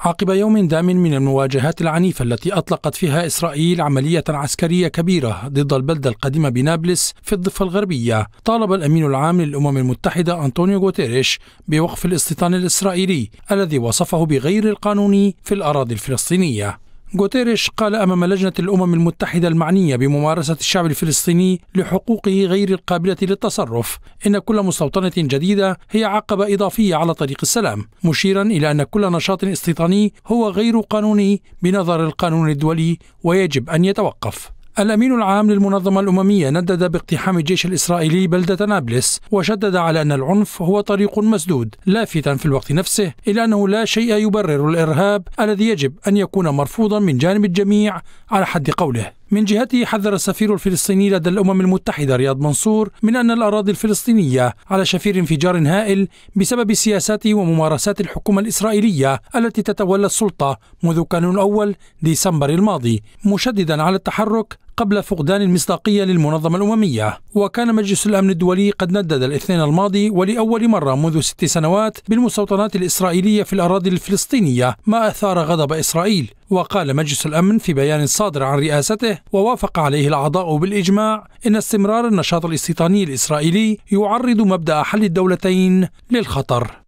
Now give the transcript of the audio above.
عقب يوم دام من المواجهات العنيفة التي أطلقت فيها إسرائيل عملية عسكرية كبيرة ضد البلدة القديمة بنابلس في الضفة الغربية طالب الأمين العام للأمم المتحدة أنطونيو غوتيريش بوقف الاستيطان الإسرائيلي الذي وصفه بغير القانوني في الأراضي الفلسطينية غوتيريش قال أمام لجنة الأمم المتحدة المعنية بممارسة الشعب الفلسطيني لحقوقه غير القابلة للتصرف إن كل مستوطنة جديدة هي عقبة إضافية على طريق السلام مشيرا إلى أن كل نشاط استيطاني هو غير قانوني بنظر القانون الدولي ويجب أن يتوقف الأمين العام للمنظمة الأممية ندد باقتحام الجيش الإسرائيلي بلدة نابلس وشدد على أن العنف هو طريق مسدود لافتا في الوقت نفسه إلى أنه لا شيء يبرر الإرهاب الذي يجب أن يكون مرفوضا من جانب الجميع على حد قوله من جهته حذر السفير الفلسطيني لدى الامم المتحده رياض منصور من ان الاراضي الفلسطينيه على شفير انفجار هائل بسبب سياسات وممارسات الحكومه الاسرائيليه التي تتولى السلطه منذ كانون الاول ديسمبر الماضي مشددا على التحرك قبل فقدان المصداقية للمنظمة الأممية وكان مجلس الأمن الدولي قد ندد الاثنين الماضي ولأول مرة منذ ست سنوات بالمستوطنات الإسرائيلية في الأراضي الفلسطينية ما أثار غضب إسرائيل وقال مجلس الأمن في بيان صادر عن رئاسته ووافق عليه الأعضاء بالإجماع إن استمرار النشاط الاستيطاني الإسرائيلي يعرض مبدأ حل الدولتين للخطر